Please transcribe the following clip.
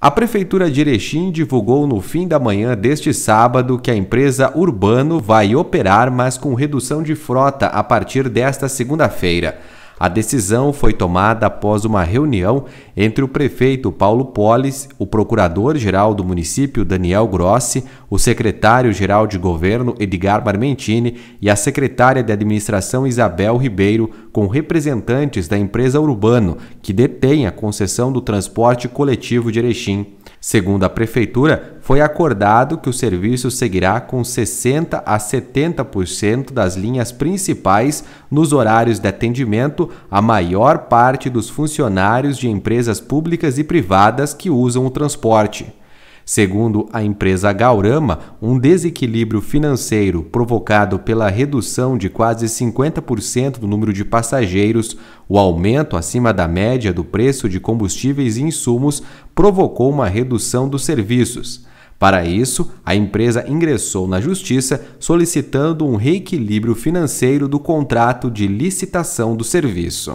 A Prefeitura de Erechim divulgou no fim da manhã deste sábado que a empresa Urbano vai operar, mas com redução de frota a partir desta segunda-feira. A decisão foi tomada após uma reunião entre o prefeito Paulo Polis, o procurador-geral do município Daniel Grossi, o secretário-geral de governo Edgar Barmentini e a secretária de administração Isabel Ribeiro, com representantes da empresa Urbano, que detém a concessão do transporte coletivo de Erechim. Segundo a Prefeitura, foi acordado que o serviço seguirá com 60% a 70% das linhas principais nos horários de atendimento à maior parte dos funcionários de empresas públicas e privadas que usam o transporte. Segundo a empresa Gaurama, um desequilíbrio financeiro provocado pela redução de quase 50% do número de passageiros, o aumento acima da média do preço de combustíveis e insumos provocou uma redução dos serviços. Para isso, a empresa ingressou na justiça solicitando um reequilíbrio financeiro do contrato de licitação do serviço.